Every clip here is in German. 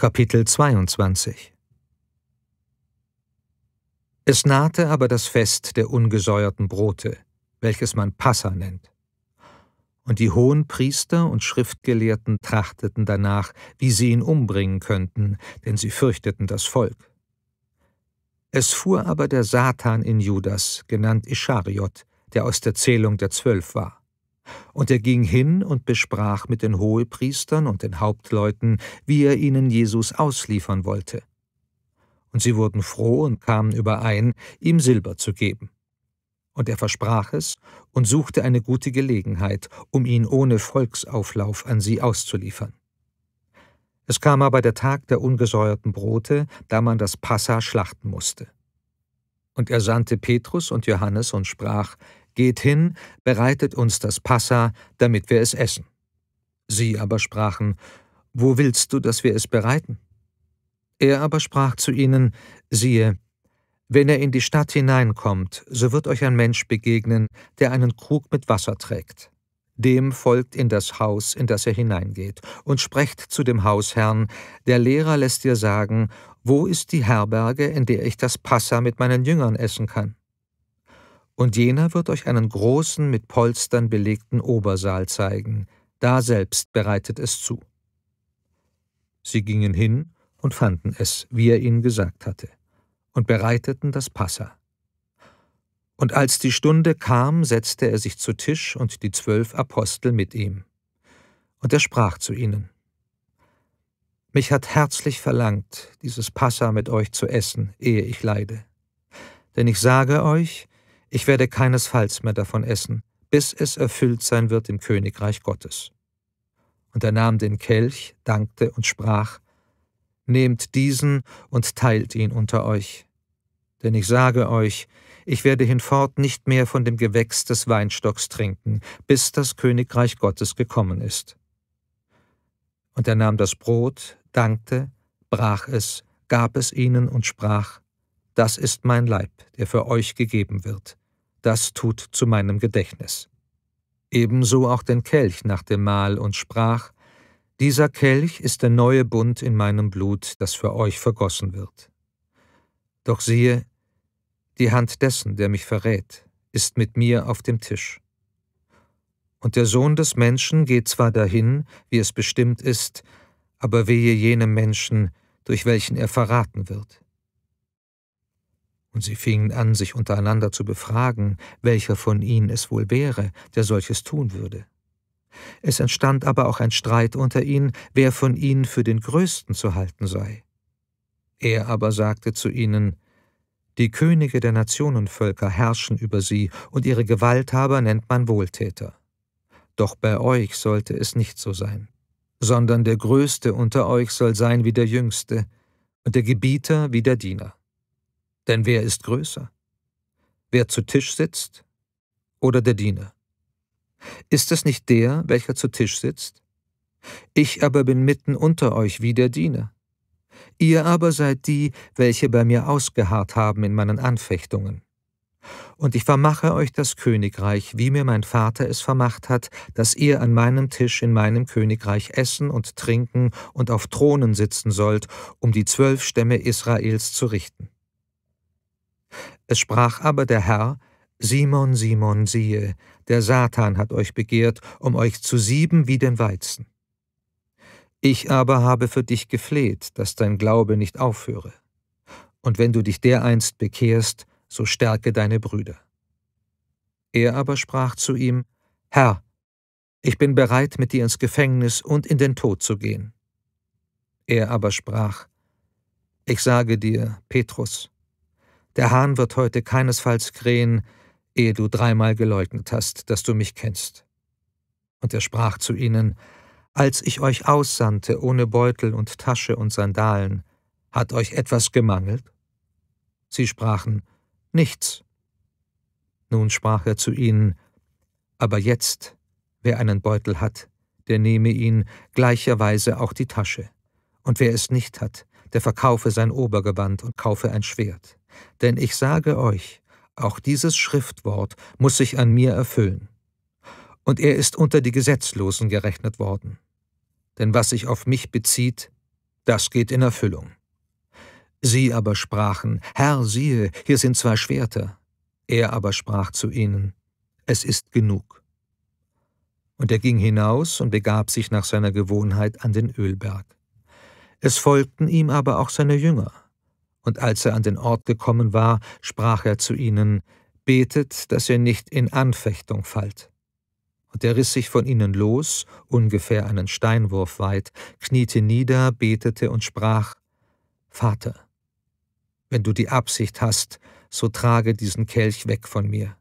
Kapitel 22 Es nahte aber das Fest der ungesäuerten Brote, welches man Passa nennt. Und die hohen Priester und Schriftgelehrten trachteten danach, wie sie ihn umbringen könnten, denn sie fürchteten das Volk. Es fuhr aber der Satan in Judas, genannt Ischariot, der aus der Zählung der Zwölf war. Und er ging hin und besprach mit den Hohepriestern und den Hauptleuten, wie er ihnen Jesus ausliefern wollte. Und sie wurden froh und kamen überein, ihm Silber zu geben. Und er versprach es und suchte eine gute Gelegenheit, um ihn ohne Volksauflauf an sie auszuliefern. Es kam aber der Tag der ungesäuerten Brote, da man das Passa schlachten musste. Und er sandte Petrus und Johannes und sprach, Geht hin, bereitet uns das Passa, damit wir es essen. Sie aber sprachen, Wo willst du, dass wir es bereiten? Er aber sprach zu ihnen, Siehe, wenn er in die Stadt hineinkommt, so wird euch ein Mensch begegnen, der einen Krug mit Wasser trägt. Dem folgt in das Haus, in das er hineingeht, und sprecht zu dem Hausherrn, der Lehrer lässt dir sagen, wo ist die Herberge, in der ich das Passa mit meinen Jüngern essen kann? und jener wird euch einen großen, mit Polstern belegten Obersaal zeigen, daselbst bereitet es zu. Sie gingen hin und fanden es, wie er ihnen gesagt hatte, und bereiteten das Passa. Und als die Stunde kam, setzte er sich zu Tisch und die zwölf Apostel mit ihm. Und er sprach zu ihnen, Mich hat herzlich verlangt, dieses Passa mit euch zu essen, ehe ich leide. Denn ich sage euch, ich werde keinesfalls mehr davon essen, bis es erfüllt sein wird im Königreich Gottes. Und er nahm den Kelch, dankte und sprach, Nehmt diesen und teilt ihn unter euch. Denn ich sage euch, ich werde hinfort nicht mehr von dem Gewächs des Weinstocks trinken, bis das Königreich Gottes gekommen ist. Und er nahm das Brot, dankte, brach es, gab es ihnen und sprach, Das ist mein Leib, der für euch gegeben wird das tut zu meinem Gedächtnis. Ebenso auch den Kelch nach dem Mahl und sprach, Dieser Kelch ist der neue Bund in meinem Blut, das für euch vergossen wird. Doch siehe, die Hand dessen, der mich verrät, ist mit mir auf dem Tisch. Und der Sohn des Menschen geht zwar dahin, wie es bestimmt ist, aber wehe jenem Menschen, durch welchen er verraten wird und sie fingen an, sich untereinander zu befragen, welcher von ihnen es wohl wäre, der solches tun würde. Es entstand aber auch ein Streit unter ihnen, wer von ihnen für den Größten zu halten sei. Er aber sagte zu ihnen, Die Könige der Nationenvölker herrschen über sie, und ihre Gewalthaber nennt man Wohltäter. Doch bei euch sollte es nicht so sein, sondern der Größte unter euch soll sein wie der Jüngste, und der Gebieter wie der Diener. Denn wer ist größer? Wer zu Tisch sitzt oder der Diener? Ist es nicht der, welcher zu Tisch sitzt? Ich aber bin mitten unter euch wie der Diener. Ihr aber seid die, welche bei mir ausgeharrt haben in meinen Anfechtungen. Und ich vermache euch das Königreich, wie mir mein Vater es vermacht hat, dass ihr an meinem Tisch in meinem Königreich essen und trinken und auf Thronen sitzen sollt, um die zwölf Stämme Israels zu richten. Es sprach aber der Herr, Simon, Simon, siehe, der Satan hat euch begehrt, um euch zu sieben wie den Weizen. Ich aber habe für dich gefleht, dass dein Glaube nicht aufhöre. Und wenn du dich dereinst bekehrst, so stärke deine Brüder. Er aber sprach zu ihm, Herr, ich bin bereit, mit dir ins Gefängnis und in den Tod zu gehen. Er aber sprach, Ich sage dir, Petrus, der Hahn wird heute keinesfalls krähen, ehe du dreimal geleugnet hast, dass du mich kennst. Und er sprach zu ihnen, Als ich euch aussandte ohne Beutel und Tasche und Sandalen, hat euch etwas gemangelt? Sie sprachen, Nichts. Nun sprach er zu ihnen, Aber jetzt, wer einen Beutel hat, der nehme ihn gleicherweise auch die Tasche, und wer es nicht hat, der verkaufe sein Obergewand und kaufe ein Schwert. Denn ich sage euch, auch dieses Schriftwort muss sich an mir erfüllen. Und er ist unter die Gesetzlosen gerechnet worden. Denn was sich auf mich bezieht, das geht in Erfüllung. Sie aber sprachen, Herr, siehe, hier sind zwei Schwerter. Er aber sprach zu ihnen, es ist genug. Und er ging hinaus und begab sich nach seiner Gewohnheit an den Ölberg. Es folgten ihm aber auch seine Jünger, und als er an den Ort gekommen war, sprach er zu ihnen, Betet, dass ihr nicht in Anfechtung fallt. Und er riss sich von ihnen los, ungefähr einen Steinwurf weit, kniete nieder, betete und sprach, Vater, wenn du die Absicht hast, so trage diesen Kelch weg von mir.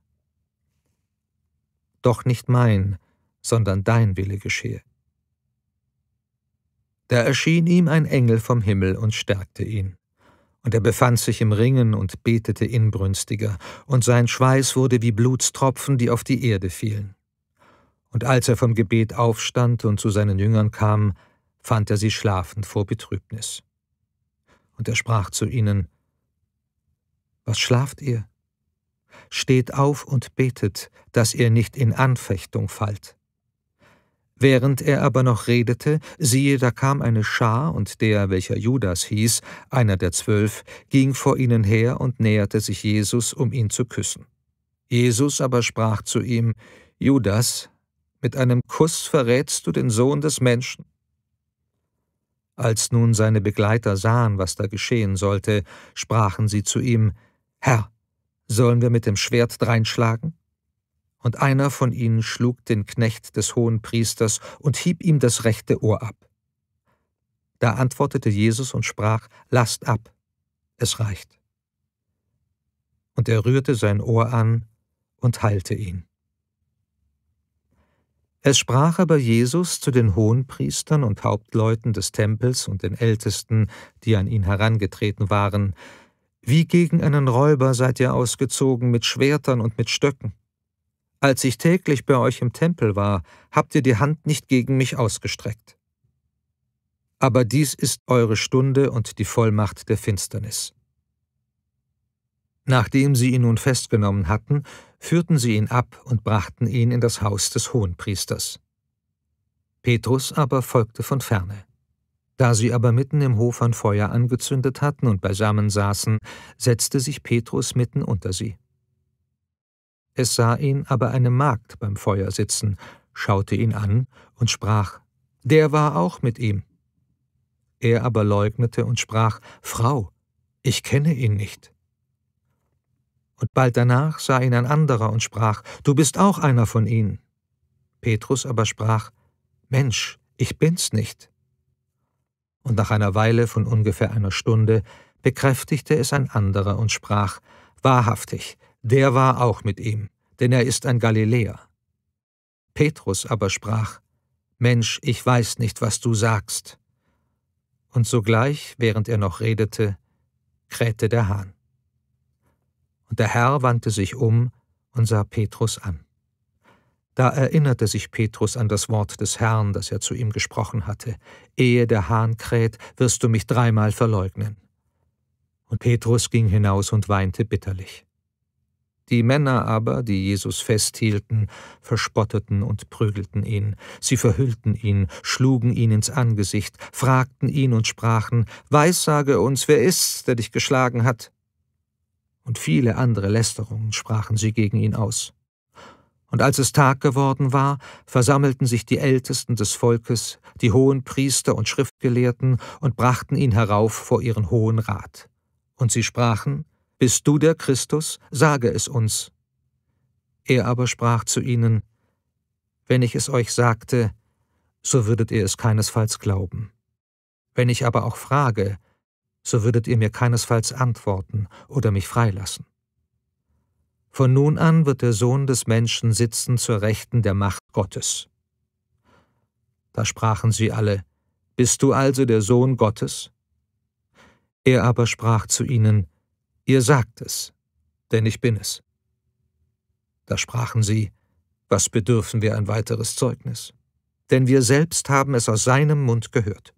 Doch nicht mein, sondern dein Wille geschehe. Da erschien ihm ein Engel vom Himmel und stärkte ihn und er befand sich im Ringen und betete inbrünstiger, und sein Schweiß wurde wie Blutstropfen, die auf die Erde fielen. Und als er vom Gebet aufstand und zu seinen Jüngern kam, fand er sie schlafend vor Betrübnis. Und er sprach zu ihnen, Was schlaft ihr? Steht auf und betet, dass ihr nicht in Anfechtung fallt. Während er aber noch redete, siehe, da kam eine Schar, und der, welcher Judas hieß, einer der zwölf, ging vor ihnen her und näherte sich Jesus, um ihn zu küssen. Jesus aber sprach zu ihm, Judas, mit einem Kuss verrätst du den Sohn des Menschen. Als nun seine Begleiter sahen, was da geschehen sollte, sprachen sie zu ihm, Herr, sollen wir mit dem Schwert dreinschlagen? und einer von ihnen schlug den Knecht des Hohenpriesters und hieb ihm das rechte Ohr ab. Da antwortete Jesus und sprach, Lasst ab, es reicht. Und er rührte sein Ohr an und heilte ihn. Es sprach aber Jesus zu den Hohenpriestern und Hauptleuten des Tempels und den Ältesten, die an ihn herangetreten waren, Wie gegen einen Räuber seid ihr ausgezogen mit Schwertern und mit Stöcken. Als ich täglich bei euch im Tempel war, habt ihr die Hand nicht gegen mich ausgestreckt. Aber dies ist eure Stunde und die Vollmacht der Finsternis. Nachdem sie ihn nun festgenommen hatten, führten sie ihn ab und brachten ihn in das Haus des Hohenpriesters. Petrus aber folgte von ferne. Da sie aber mitten im Hof ein Feuer angezündet hatten und beisammen saßen, setzte sich Petrus mitten unter sie. Es sah ihn aber eine Magd beim Feuer sitzen, schaute ihn an und sprach, Der war auch mit ihm. Er aber leugnete und sprach, Frau, ich kenne ihn nicht. Und bald danach sah ihn ein anderer und sprach, Du bist auch einer von ihnen. Petrus aber sprach, Mensch, ich bin's nicht. Und nach einer Weile von ungefähr einer Stunde bekräftigte es ein anderer und sprach, Wahrhaftig, der war auch mit ihm, denn er ist ein Galiläer. Petrus aber sprach, Mensch, ich weiß nicht, was du sagst. Und sogleich, während er noch redete, krähte der Hahn. Und der Herr wandte sich um und sah Petrus an. Da erinnerte sich Petrus an das Wort des Herrn, das er zu ihm gesprochen hatte. Ehe der Hahn kräht, wirst du mich dreimal verleugnen. Und Petrus ging hinaus und weinte bitterlich. Die Männer aber, die Jesus festhielten, verspotteten und prügelten ihn. Sie verhüllten ihn, schlugen ihn ins Angesicht, fragten ihn und sprachen: Weissage uns, wer ist's, der dich geschlagen hat? Und viele andere Lästerungen sprachen sie gegen ihn aus. Und als es Tag geworden war, versammelten sich die Ältesten des Volkes, die hohen Priester und Schriftgelehrten und brachten ihn herauf vor ihren hohen Rat. Und sie sprachen: bist du der Christus? Sage es uns. Er aber sprach zu ihnen, Wenn ich es euch sagte, so würdet ihr es keinesfalls glauben. Wenn ich aber auch frage, so würdet ihr mir keinesfalls antworten oder mich freilassen. Von nun an wird der Sohn des Menschen sitzen zur Rechten der Macht Gottes. Da sprachen sie alle, Bist du also der Sohn Gottes? Er aber sprach zu ihnen, Ihr sagt es, denn ich bin es. Da sprachen sie, was bedürfen wir ein weiteres Zeugnis? Denn wir selbst haben es aus seinem Mund gehört.